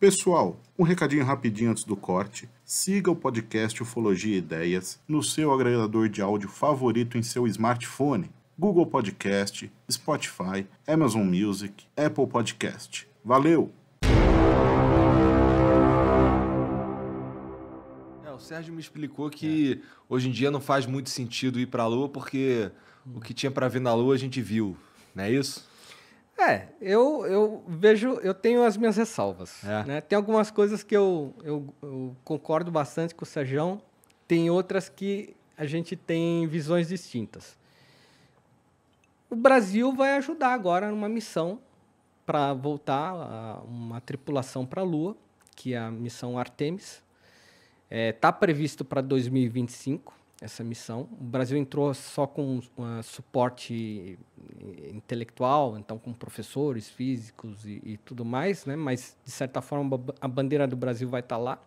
Pessoal, um recadinho rapidinho antes do corte. Siga o podcast Ufologia Ideias no seu agregador de áudio favorito em seu smartphone. Google Podcast, Spotify, Amazon Music, Apple Podcast. Valeu! É, o Sérgio me explicou que é. hoje em dia não faz muito sentido ir para a Lua porque o que tinha para ver na Lua a gente viu, não é isso? É, eu, eu vejo, eu tenho as minhas ressalvas. É. Né? Tem algumas coisas que eu, eu, eu concordo bastante com o Sérgio, tem outras que a gente tem visões distintas. O Brasil vai ajudar agora numa missão para voltar uma tripulação para a Lua, que é a missão Artemis. Está é, tá previsto para 2025 essa missão. O Brasil entrou só com uh, suporte eh, intelectual, então com professores, físicos e, e, tudo mais, né? Mas de certa forma a bandeira do Brasil vai estar tá lá,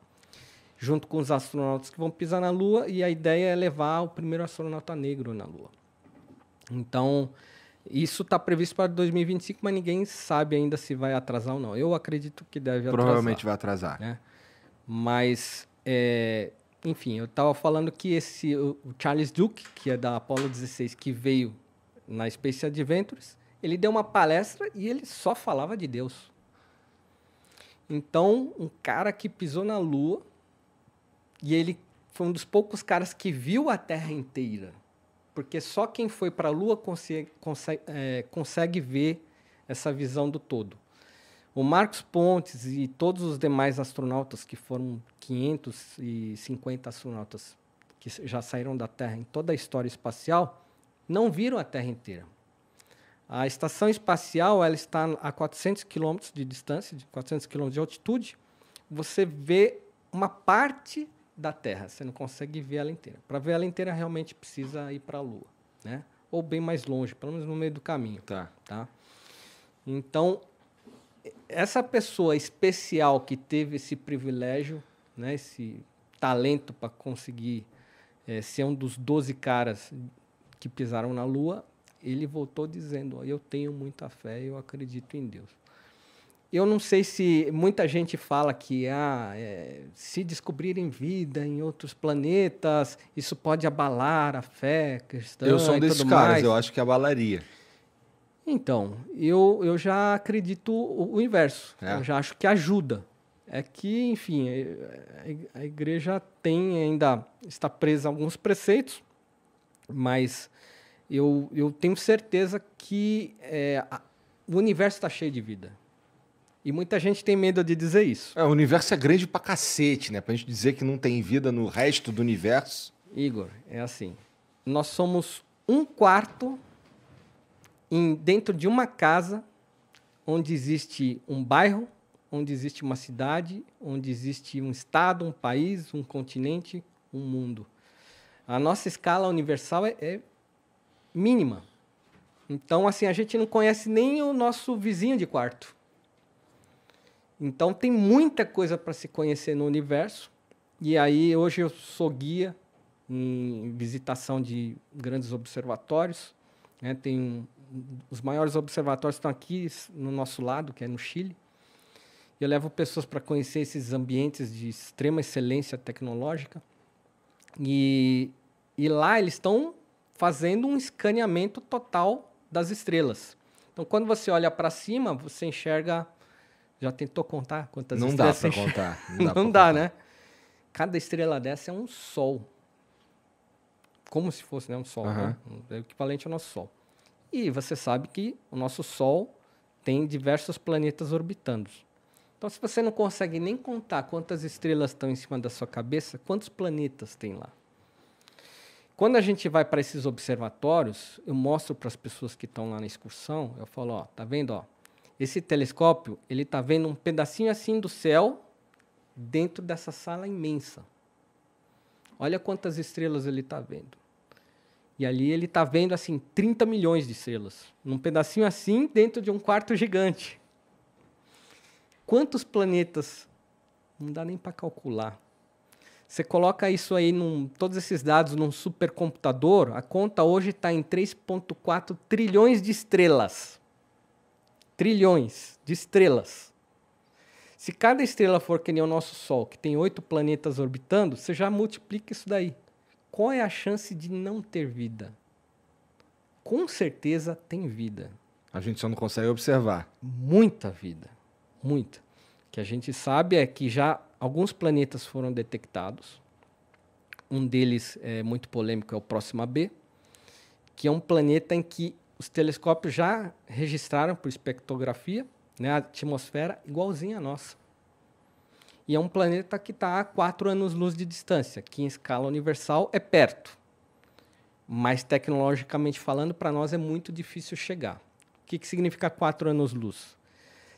junto com os astronautas que vão pisar na Lua e a ideia é levar o primeiro astronauta negro na Lua. Então isso está previsto para 2025, mas ninguém sabe ainda se vai atrasar ou não. Eu acredito que deve Provavelmente atrasar. Provavelmente vai atrasar. Né? Mas é, enfim, eu estava falando que esse o Charles Duke, que é da Apollo 16, que veio na Space Adventures, ele deu uma palestra e ele só falava de Deus. Então, um cara que pisou na Lua e ele foi um dos poucos caras que viu a Terra inteira, porque só quem foi para a Lua consegue, consegue, é, consegue ver essa visão do todo. O Marcos Pontes e todos os demais astronautas, que foram 550 astronautas que já saíram da Terra em toda a história espacial, não viram a Terra inteira. A estação espacial ela está a 400 quilômetros de distância, de 400 quilômetros de altitude. Você vê uma parte da Terra, você não consegue ver ela inteira. Para ver ela inteira, realmente precisa ir para a Lua, né? ou bem mais longe, pelo menos no meio do caminho. Tá. tá? Então, essa pessoa especial que teve esse privilégio, né, esse talento para conseguir é, ser um dos 12 caras que pisaram na Lua, ele voltou dizendo: Eu tenho muita fé, eu acredito em Deus. Eu não sei se muita gente fala que ah, é, se descobrirem vida em outros planetas, isso pode abalar a fé cristã. Eu sou um desses caras, mais. eu acho que abalaria. Então, eu, eu já acredito o, o inverso. É. Eu já acho que ajuda. É que, enfim, a igreja tem ainda, está presa a alguns preceitos, mas eu, eu tenho certeza que é, a, o universo está cheio de vida. E muita gente tem medo de dizer isso. É, o universo é grande pra cacete, né? Pra gente dizer que não tem vida no resto do universo. Igor, é assim. Nós somos um quarto em, dentro de uma casa onde existe um bairro, onde existe uma cidade, onde existe um estado, um país, um continente, um mundo. A nossa escala universal é, é mínima. Então, assim, a gente não conhece nem o nosso vizinho de quarto. Então, tem muita coisa para se conhecer no universo. E aí, hoje eu sou guia em visitação de grandes observatórios. Né? Tem um, os maiores observatórios estão aqui no nosso lado, que é no Chile. E eu levo pessoas para conhecer esses ambientes de extrema excelência tecnológica. E, e lá eles estão fazendo um escaneamento total das estrelas. Então, quando você olha para cima, você enxerga. Já tentou contar quantas não estrelas? Dá você contar, não dá para contar. Não dá, né? Cada estrela dessa é um sol. Como se fosse né, um sol. Uhum. Né? É equivalente ao nosso sol. E você sabe que o nosso Sol tem diversos planetas orbitando. Então, se você não consegue nem contar quantas estrelas estão em cima da sua cabeça, quantos planetas tem lá? Quando a gente vai para esses observatórios, eu mostro para as pessoas que estão lá na excursão, eu falo, ó, tá vendo, ó? Esse telescópio, ele tá vendo um pedacinho assim do céu dentro dessa sala imensa. Olha quantas estrelas ele tá vendo. E ali ele está vendo assim 30 milhões de selos, num pedacinho assim dentro de um quarto gigante. Quantos planetas? Não dá nem para calcular. Você coloca isso aí, num, todos esses dados num supercomputador, a conta hoje está em 3,4 trilhões de estrelas. Trilhões de estrelas. Se cada estrela for que nem o nosso Sol, que tem oito planetas orbitando, você já multiplica isso daí. Qual é a chance de não ter vida? Com certeza tem vida. A gente só não consegue observar. Muita vida. Muita. O que a gente sabe é que já alguns planetas foram detectados. Um deles é muito polêmico, é o Próxima B, que é um planeta em que os telescópios já registraram por espectrografia né, a atmosfera igualzinha à nossa. E é um planeta que está a quatro anos-luz de distância, que em escala universal é perto. Mas tecnologicamente falando, para nós é muito difícil chegar. O que, que significa quatro anos-luz?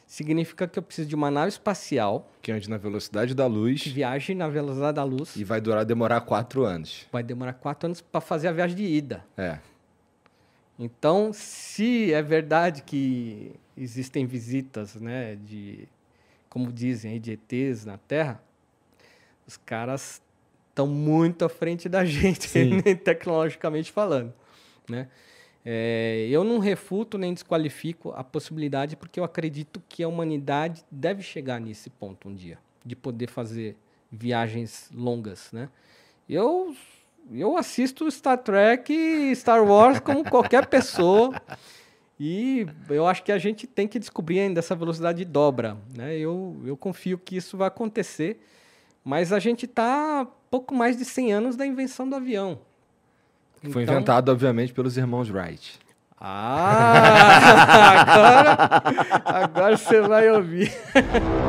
Significa que eu preciso de uma nave espacial. Que ande na velocidade da luz. Que viaje na velocidade da luz. E vai durar, demorar quatro anos. Vai demorar quatro anos para fazer a viagem de ida. É. Então, se é verdade que existem visitas né, de como dizem aí, de ETs na Terra, os caras estão muito à frente da gente, né, tecnologicamente falando, né? É, eu não refuto nem desqualifico a possibilidade, porque eu acredito que a humanidade deve chegar nesse ponto um dia, de poder fazer viagens longas, né? Eu eu assisto Star Trek e Star Wars como qualquer pessoa. E eu acho que a gente tem que descobrir ainda essa velocidade de dobra. Né? Eu, eu confio que isso vai acontecer, mas a gente está pouco mais de 100 anos da invenção do avião. Foi então... inventado, obviamente, pelos irmãos Wright. Ah! Agora, agora você vai ouvir.